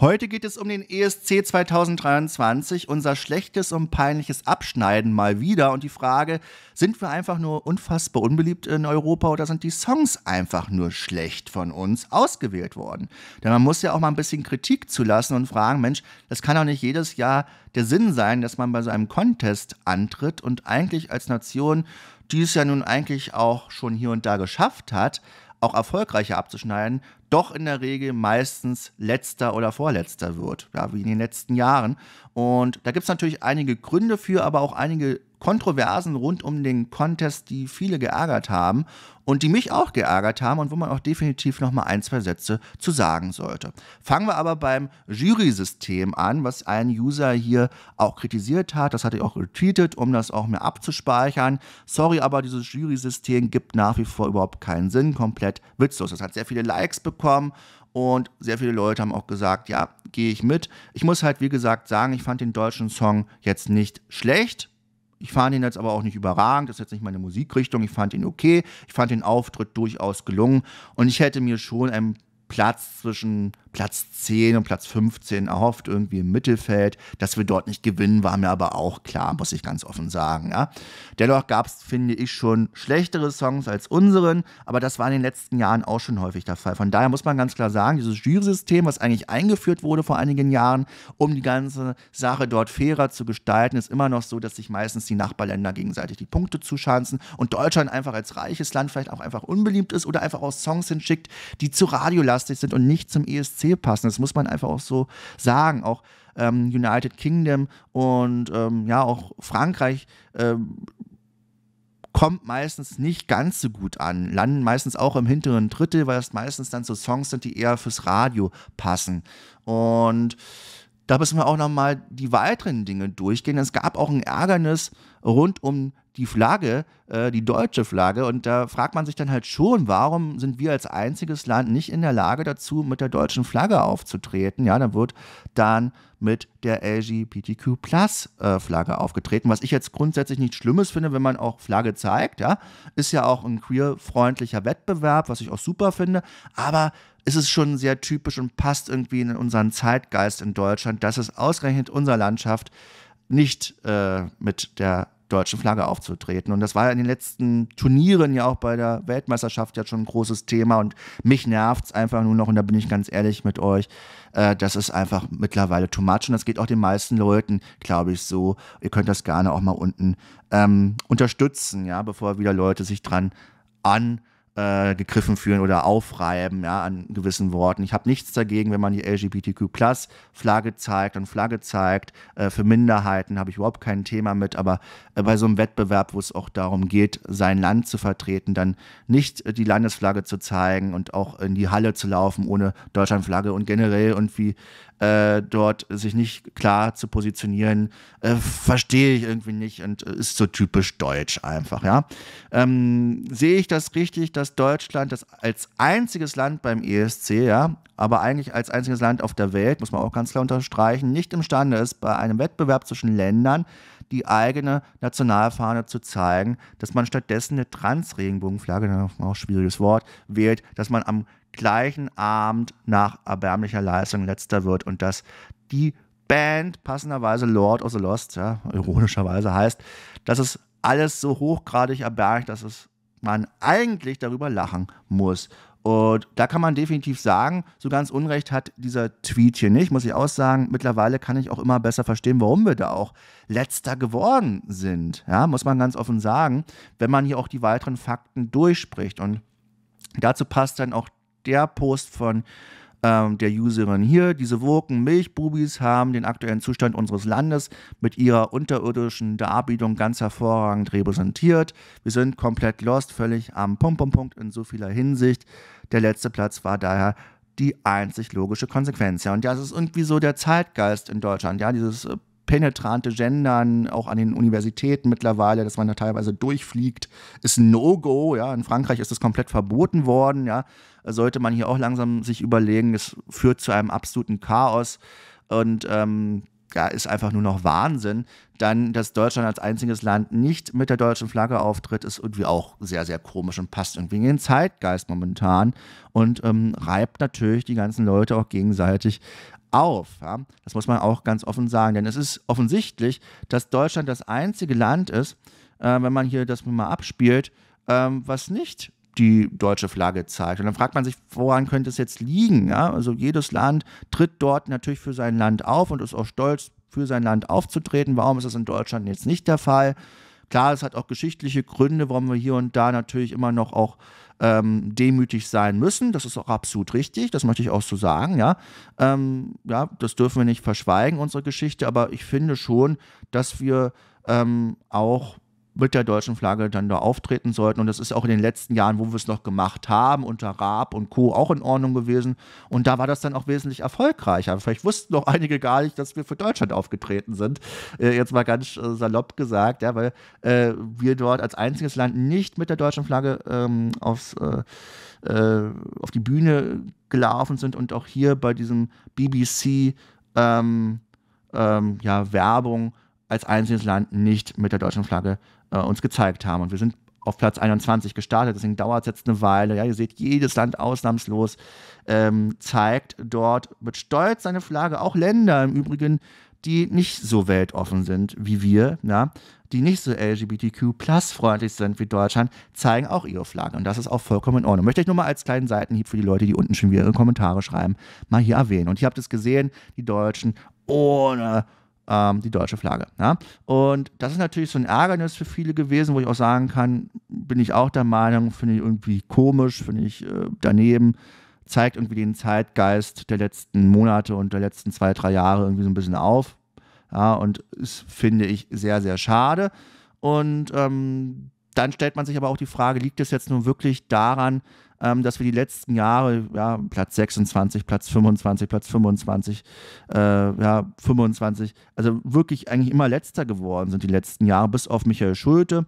Heute geht es um den ESC 2023, unser schlechtes und peinliches Abschneiden mal wieder und die Frage, sind wir einfach nur unfassbar unbeliebt in Europa oder sind die Songs einfach nur schlecht von uns ausgewählt worden? Denn man muss ja auch mal ein bisschen Kritik zulassen und fragen, Mensch, das kann doch nicht jedes Jahr der Sinn sein, dass man bei so einem Contest antritt und eigentlich als Nation die es ja nun eigentlich auch schon hier und da geschafft hat, auch erfolgreicher abzuschneiden, doch in der Regel meistens letzter oder vorletzter wird, ja, wie in den letzten Jahren. Und da gibt es natürlich einige Gründe für, aber auch einige Kontroversen rund um den Contest, die viele geärgert haben und die mich auch geärgert haben und wo man auch definitiv noch mal ein, zwei Sätze zu sagen sollte. Fangen wir aber beim Jury-System an, was ein User hier auch kritisiert hat. Das hatte ich auch retweetet, um das auch mir abzuspeichern. Sorry, aber dieses Jury-System gibt nach wie vor überhaupt keinen Sinn, komplett witzlos. Das hat sehr viele Likes bekommen und sehr viele Leute haben auch gesagt, ja, gehe ich mit. Ich muss halt, wie gesagt, sagen, ich fand den deutschen Song jetzt nicht schlecht. Ich fand ihn jetzt aber auch nicht überragend, das ist jetzt nicht meine Musikrichtung. Ich fand ihn okay, ich fand den Auftritt durchaus gelungen und ich hätte mir schon ein Platz zwischen Platz 10 und Platz 15 erhofft, irgendwie im Mittelfeld. Dass wir dort nicht gewinnen, war mir aber auch klar, muss ich ganz offen sagen. Ja. Dennoch gab es, finde ich, schon schlechtere Songs als unseren, aber das war in den letzten Jahren auch schon häufig der Fall. Von daher muss man ganz klar sagen, dieses Jury-System, was eigentlich eingeführt wurde vor einigen Jahren, um die ganze Sache dort fairer zu gestalten, ist immer noch so, dass sich meistens die Nachbarländer gegenseitig die Punkte zuschanzen und Deutschland einfach als reiches Land vielleicht auch einfach unbeliebt ist oder einfach auch Songs hinschickt, die zu Radio lassen lastig sind und nicht zum ESC passen. Das muss man einfach auch so sagen. Auch ähm, United Kingdom und ähm, ja, auch Frankreich. Ähm, kommt meistens nicht ganz so gut an, landen meistens auch im hinteren Drittel, weil es meistens dann so Songs sind, die eher fürs Radio passen. Und da müssen wir auch nochmal die weiteren Dinge durchgehen. Es gab auch ein Ärgernis rund um die Flagge, äh, die deutsche Flagge. Und da fragt man sich dann halt schon, warum sind wir als einziges Land nicht in der Lage dazu, mit der deutschen Flagge aufzutreten? Ja, dann wird dann mit der lgbtq äh, flagge aufgetreten, was ich jetzt grundsätzlich nichts Schlimmes finde, wenn man auch Flagge zeigt. Ja? Ist ja auch ein queer-freundlicher Wettbewerb, was ich auch super finde. Aber ist es schon sehr typisch und passt irgendwie in unseren Zeitgeist in Deutschland, dass es ausgerechnet unserer Landschaft nicht äh, mit der deutschen Flagge aufzutreten. Und das war in den letzten Turnieren ja auch bei der Weltmeisterschaft ja schon ein großes Thema. Und mich nervt es einfach nur noch, und da bin ich ganz ehrlich mit euch, äh, das ist einfach mittlerweile too much. Und das geht auch den meisten Leuten, glaube ich, so. Ihr könnt das gerne auch mal unten ähm, unterstützen, ja, bevor wieder Leute sich dran an äh, gegriffen fühlen oder aufreiben ja, an gewissen Worten. Ich habe nichts dagegen, wenn man die LGBTQ-Plus-Flagge zeigt und Flagge zeigt. Äh, für Minderheiten habe ich überhaupt kein Thema mit, aber äh, bei so einem Wettbewerb, wo es auch darum geht, sein Land zu vertreten, dann nicht äh, die Landesflagge zu zeigen und auch in die Halle zu laufen ohne Deutschlandflagge und generell irgendwie äh, dort sich nicht klar zu positionieren, verstehe ich irgendwie nicht und ist so typisch deutsch einfach. Ja? Ähm, Sehe ich das richtig? Dass dass Deutschland das als einziges Land beim ESC, ja, aber eigentlich als einziges Land auf der Welt, muss man auch ganz klar unterstreichen, nicht imstande ist, bei einem Wettbewerb zwischen Ländern die eigene Nationalfahne zu zeigen, dass man stattdessen eine Trans-Regenbogenflagge, auch schwieriges Wort, wählt, dass man am gleichen Abend nach erbärmlicher Leistung letzter wird und dass die Band passenderweise Lord of the Lost, ja, ironischerweise heißt, dass es alles so hochgradig erbärmlich, dass es man eigentlich darüber lachen muss. Und da kann man definitiv sagen, so ganz Unrecht hat dieser Tweet hier nicht, muss ich auch sagen. Mittlerweile kann ich auch immer besser verstehen, warum wir da auch letzter geworden sind. Ja, muss man ganz offen sagen, wenn man hier auch die weiteren Fakten durchspricht. Und dazu passt dann auch der Post von ähm, der Userin hier. Diese Wurken Milchbubis haben den aktuellen Zustand unseres Landes mit ihrer unterirdischen Darbietung ganz hervorragend repräsentiert. Wir sind komplett lost, völlig am Punkt, Punkt, Punkt in so vieler Hinsicht. Der letzte Platz war daher die einzig logische Konsequenz. Ja, und das ist irgendwie so der Zeitgeist in Deutschland. Ja, dieses äh, penetrante Gendern, auch an den Universitäten mittlerweile, dass man da teilweise durchfliegt, ist ein No-Go. Ja? In Frankreich ist das komplett verboten worden. Ja? Sollte man hier auch langsam sich überlegen, es führt zu einem absoluten Chaos. Und ähm, ja, ist einfach nur noch Wahnsinn. Dann, dass Deutschland als einziges Land nicht mit der deutschen Flagge auftritt, ist irgendwie auch sehr, sehr komisch und passt irgendwie in den Zeitgeist momentan und ähm, reibt natürlich die ganzen Leute auch gegenseitig auf. Ja? Das muss man auch ganz offen sagen, denn es ist offensichtlich, dass Deutschland das einzige Land ist, äh, wenn man hier das mal abspielt, ähm, was nicht die deutsche Flagge zeigt. Und dann fragt man sich, woran könnte es jetzt liegen? Ja? Also jedes Land tritt dort natürlich für sein Land auf und ist auch stolz, für sein Land aufzutreten. Warum ist das in Deutschland jetzt nicht der Fall? Klar, es hat auch geschichtliche Gründe, warum wir hier und da natürlich immer noch auch ähm, demütig sein müssen. Das ist auch absolut richtig, das möchte ich auch so sagen, ja. Ähm, ja, das dürfen wir nicht verschweigen, unsere Geschichte, aber ich finde schon, dass wir ähm, auch mit der deutschen Flagge dann da auftreten sollten. Und das ist auch in den letzten Jahren, wo wir es noch gemacht haben, unter Raab und Co. auch in Ordnung gewesen. Und da war das dann auch wesentlich erfolgreicher. Vielleicht wussten noch einige gar nicht, dass wir für Deutschland aufgetreten sind. Äh, jetzt mal ganz äh, salopp gesagt, ja, weil äh, wir dort als einziges Land nicht mit der deutschen Flagge ähm, aufs, äh, äh, auf die Bühne gelaufen sind und auch hier bei diesem BBC ähm, ähm, ja, Werbung als einziges Land nicht mit der deutschen Flagge äh, uns gezeigt haben. Und wir sind auf Platz 21 gestartet, deswegen dauert es jetzt eine Weile. Ja, ihr seht, jedes Land ausnahmslos ähm, zeigt dort mit Stolz seine Flagge, auch Länder im Übrigen, die nicht so weltoffen sind wie wir, ja, die nicht so LGBTQ-Plus-freundlich sind wie Deutschland, zeigen auch ihre Flagge. Und das ist auch vollkommen in Ordnung. Möchte ich nur mal als kleinen Seitenhieb für die Leute, die unten schon wieder ihre Kommentare schreiben, mal hier erwähnen. Und ihr habt es gesehen, die Deutschen ohne ähm, die deutsche Flagge. Ja? Und das ist natürlich so ein Ärgernis für viele gewesen, wo ich auch sagen kann, bin ich auch der Meinung, finde ich irgendwie komisch, finde ich äh, daneben, zeigt irgendwie den Zeitgeist der letzten Monate und der letzten zwei, drei Jahre irgendwie so ein bisschen auf. Ja, und das finde ich sehr, sehr schade. Und ähm, dann stellt man sich aber auch die Frage, liegt es jetzt nun wirklich daran, ähm, dass wir die letzten Jahre, ja, Platz 26, Platz 25, Platz 25, äh, ja, 25, also wirklich eigentlich immer letzter geworden sind die letzten Jahre, bis auf Michael Schulte.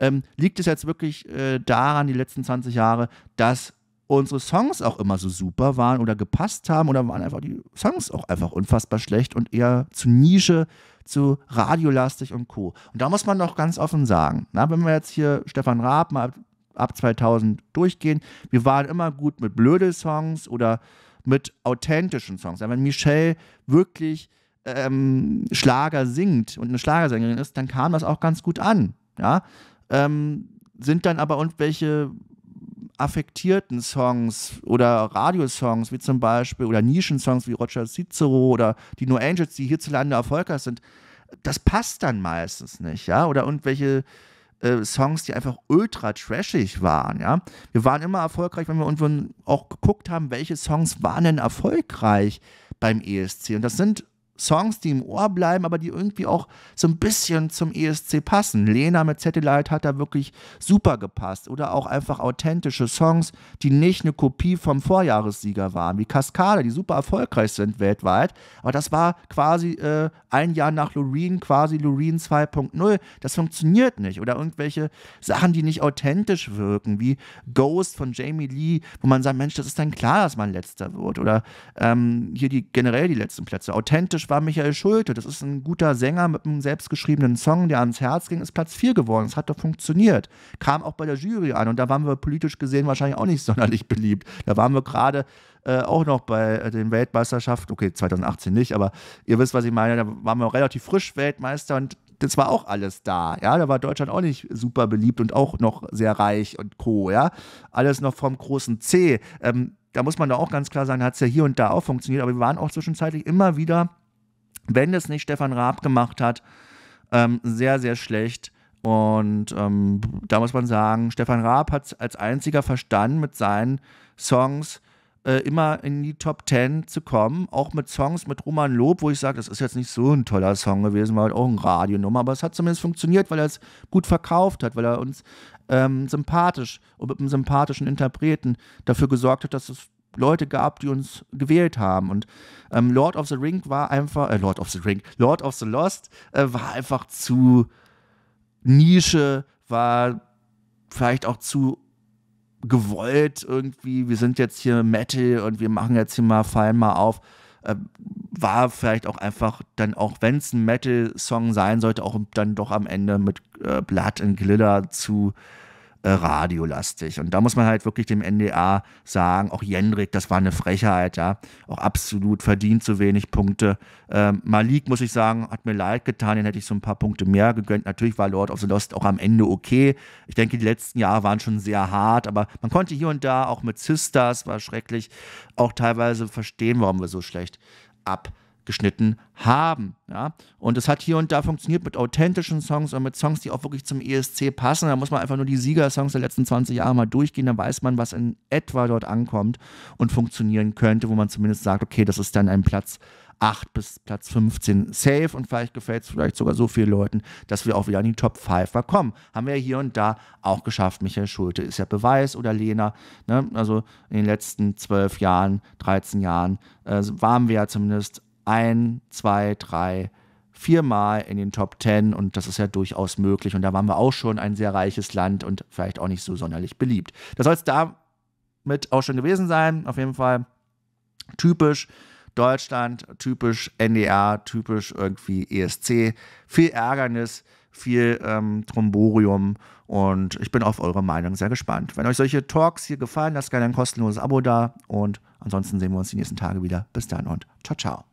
Ähm, liegt es jetzt wirklich äh, daran, die letzten 20 Jahre, dass unsere Songs auch immer so super waren oder gepasst haben oder waren einfach die Songs auch einfach unfassbar schlecht und eher zu Nische, zu radiolastig und Co. Und da muss man doch ganz offen sagen, na, wenn wir jetzt hier Stefan Raab mal ab 2000 durchgehen. Wir waren immer gut mit blöde Songs oder mit authentischen Songs. Aber wenn Michelle wirklich ähm, Schlager singt und eine Schlagersängerin ist, dann kam das auch ganz gut an. Ja? Ähm, sind dann aber irgendwelche affektierten Songs oder Radiosongs wie zum Beispiel oder Nischensongs wie Roger Cicero oder die No Angels, die hierzulande erfolgreich sind, das passt dann meistens nicht, ja? Oder irgendwelche äh, Songs, die einfach ultra trashig waren. Ja? Wir waren immer erfolgreich, wenn wir irgendwann auch geguckt haben, welche Songs waren denn erfolgreich beim ESC. Und das sind Songs, die im Ohr bleiben, aber die irgendwie auch so ein bisschen zum ESC passen. Lena mit Satellite hat da wirklich super gepasst. Oder auch einfach authentische Songs, die nicht eine Kopie vom Vorjahressieger waren, wie Cascade, die super erfolgreich sind weltweit. Aber das war quasi äh, ein Jahr nach Loreen, quasi Loreen 2.0. Das funktioniert nicht. Oder irgendwelche Sachen, die nicht authentisch wirken, wie Ghost von Jamie Lee, wo man sagt, Mensch, das ist dann klar, dass man letzter wird. Oder ähm, hier die generell die letzten Plätze. Authentisch war Michael Schulte. Das ist ein guter Sänger mit einem selbstgeschriebenen Song, der ans Herz ging, ist Platz 4 geworden. Das hat doch funktioniert. Kam auch bei der Jury an und da waren wir politisch gesehen wahrscheinlich auch nicht sonderlich beliebt. Da waren wir gerade äh, auch noch bei äh, den Weltmeisterschaften, okay, 2018 nicht, aber ihr wisst, was ich meine, da waren wir relativ frisch Weltmeister und das war auch alles da. Ja, da war Deutschland auch nicht super beliebt und auch noch sehr reich und co. Ja, alles noch vom großen C. Ähm, da muss man da auch ganz klar sagen, hat es ja hier und da auch funktioniert, aber wir waren auch zwischenzeitlich immer wieder wenn es nicht Stefan Raab gemacht hat, ähm, sehr, sehr schlecht. Und ähm, da muss man sagen, Stefan Raab hat es als einziger verstanden, mit seinen Songs äh, immer in die Top Ten zu kommen. Auch mit Songs mit Roman Lob, wo ich sage, das ist jetzt nicht so ein toller Song gewesen, war halt auch ein Radionummer, aber es hat zumindest funktioniert, weil er es gut verkauft hat, weil er uns ähm, sympathisch und mit einem sympathischen Interpreten dafür gesorgt hat, dass es Leute gab, die uns gewählt haben. Und ähm, Lord of the Ring war einfach, äh, Lord of the Ring, Lord of the Lost äh, war einfach zu Nische, war vielleicht auch zu gewollt irgendwie. Wir sind jetzt hier Metal und wir machen jetzt hier mal, fallen mal auf. Äh, war vielleicht auch einfach dann auch, wenn es ein Metal-Song sein sollte, auch dann doch am Ende mit äh, Blood and Glitter zu äh, radiolastig. Und da muss man halt wirklich dem NDA sagen, auch Jendrik, das war eine Frechheit, ja, auch absolut verdient zu wenig Punkte. Ähm, Malik, muss ich sagen, hat mir leid getan, den hätte ich so ein paar Punkte mehr gegönnt. Natürlich war Lord of the Lost auch am Ende okay. Ich denke, die letzten Jahre waren schon sehr hart, aber man konnte hier und da auch mit Sisters, war schrecklich, auch teilweise verstehen, warum wir so schlecht ab geschnitten haben. Ja? Und es hat hier und da funktioniert mit authentischen Songs und mit Songs, die auch wirklich zum ESC passen. Da muss man einfach nur die Siegersongs der letzten 20 Jahre mal durchgehen, dann weiß man, was in etwa dort ankommt und funktionieren könnte, wo man zumindest sagt, okay, das ist dann ein Platz 8 bis Platz 15 safe und vielleicht gefällt es vielleicht sogar so vielen Leuten, dass wir auch wieder in die Top 5 kommen. Haben wir hier und da auch geschafft. Michael Schulte ist ja Beweis oder Lena. Ne? Also in den letzten 12 Jahren, 13 Jahren äh, waren wir ja zumindest ein, zwei, drei, viermal in den Top Ten und das ist ja durchaus möglich. Und da waren wir auch schon ein sehr reiches Land und vielleicht auch nicht so sonderlich beliebt. Das soll es damit auch schon gewesen sein. Auf jeden Fall typisch Deutschland, typisch NDR, typisch irgendwie ESC. Viel Ärgernis, viel ähm, Tromborium und ich bin auf eure Meinung sehr gespannt. Wenn euch solche Talks hier gefallen, lasst gerne ein kostenloses Abo da und ansonsten sehen wir uns die nächsten Tage wieder. Bis dann und ciao, ciao.